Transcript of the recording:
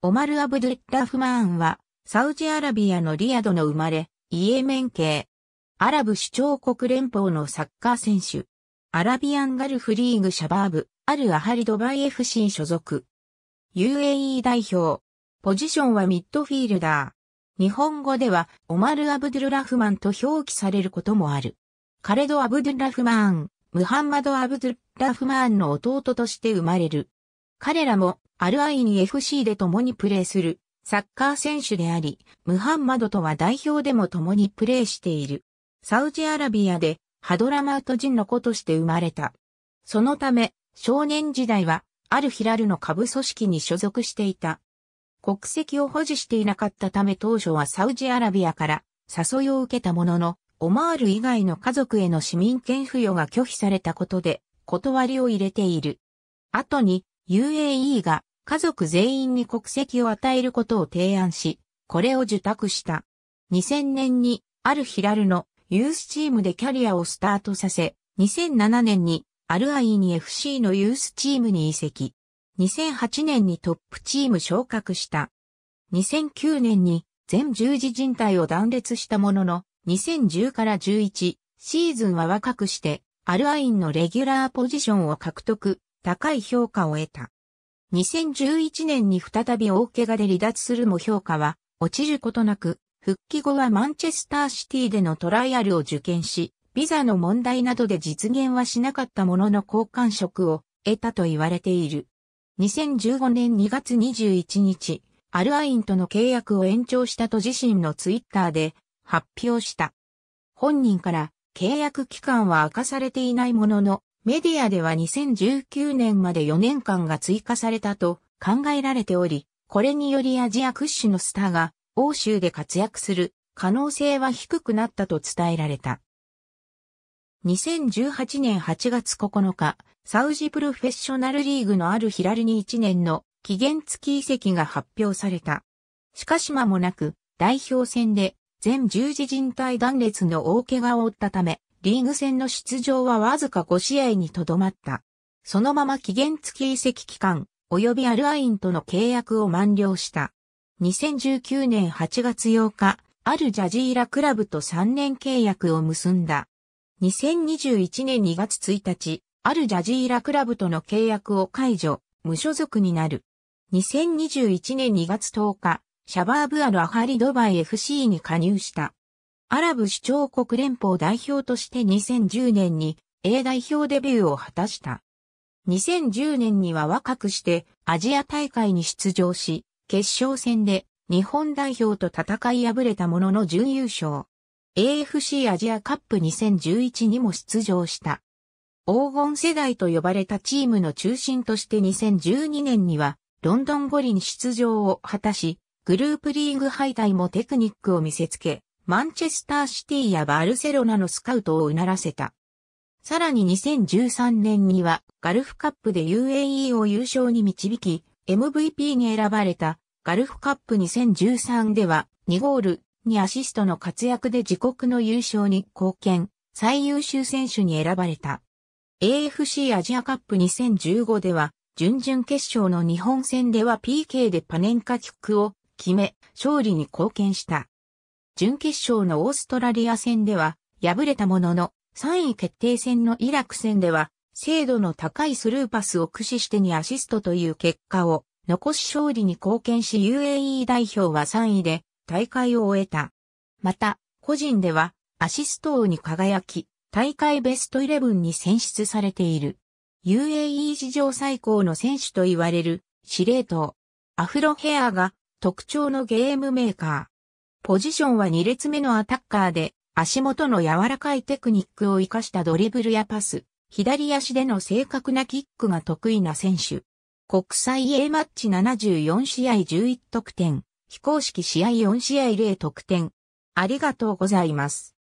オマル・アブドゥッラフマーンは、サウジアラビアのリヤドの生まれ、イエメン系。アラブ首長国連邦のサッカー選手。アラビアンガルフリーグシャバーブ、アル・アハリドバイ FC 所属。UAE 代表。ポジションはミッドフィールダー。日本語では、オマル・アブドゥル・ラフマンと表記されることもある。カレド・アブドゥル・ラフマーン、ムハンマド・アブドゥル・ラフマーンの弟として生まれる。彼らもアルアイニ FC で共にプレーするサッカー選手であり、ムハンマドとは代表でも共にプレーしている。サウジアラビアでハドラマウト人の子として生まれた。そのため、少年時代はアルヒラルの下部組織に所属していた。国籍を保持していなかったため当初はサウジアラビアから誘いを受けたものの、オマール以外の家族への市民権付与が拒否されたことで断りを入れている。後に UAE が家族全員に国籍を与えることを提案し、これを受託した。2000年にアルヒラルのユースチームでキャリアをスタートさせ、2007年にアルアイに FC のユースチームに移籍。2008年にトップチーム昇格した。2009年に全十字人体を断裂したものの、2010から11シーズンは若くして、アルアインのレギュラーポジションを獲得、高い評価を得た。2011年に再び大怪我で離脱するも評価は落ちることなく、復帰後はマンチェスターシティでのトライアルを受験し、ビザの問題などで実現はしなかったものの交換職を得たと言われている。2015年2月21日、アルアインとの契約を延長したと自身のツイッターで発表した。本人から契約期間は明かされていないものの、メディアでは2019年まで4年間が追加されたと考えられており、これによりアジア屈指のスターが欧州で活躍する可能性は低くなったと伝えられた。2018年8月9日、サウジプロフェッショナルリーグのあるヒラルに1年の期限付き移籍が発表された。しかし間もなく代表戦で全十字人体断裂の大怪我を負ったため、リーグ戦の出場はわずか5試合にとどまった。そのまま期限付き移籍期間、及びアルアインとの契約を満了した。2019年8月8日、アルジャジーラクラブと3年契約を結んだ。2021年2月1日、アルジャジーラクラブとの契約を解除、無所属になる。2021年2月10日、シャバーブアル・アハリドバイ FC に加入した。アラブ首長国連邦代表として2010年に A 代表デビューを果たした。2010年には若くしてアジア大会に出場し、決勝戦で日本代表と戦い敗れたものの準優勝。AFC アジアカップ2011にも出場した。黄金世代と呼ばれたチームの中心として2012年にはロンドン五輪出場を果たし、グループリーグ敗退もテクニックを見せつけ、マンチェスターシティやバルセロナのスカウトをうならせた。さらに2013年にはガルフカップで UAE を優勝に導き、MVP に選ばれたガルフカップ2013では2ゴール、2アシストの活躍で自国の優勝に貢献、最優秀選手に選ばれた。AFC アジアカップ2015では、準々決勝の日本戦では PK でパネンカキックを決め、勝利に貢献した。準決勝のオーストラリア戦では敗れたものの、3位決定戦のイラク戦では、精度の高いスルーパスを駆使してにアシストという結果を残し勝利に貢献し UAE 代表は3位で大会を終えた。また、個人ではアシスト王に輝き、大会ベストイレブンに選出されている。UAE 史上最高の選手と言われる司令塔。アフロヘアが特徴のゲームメーカー。ポジションは2列目のアタッカーで、足元の柔らかいテクニックを活かしたドリブルやパス、左足での正確なキックが得意な選手。国際 A マッチ74試合11得点、非公式試合4試合0得点。ありがとうございます。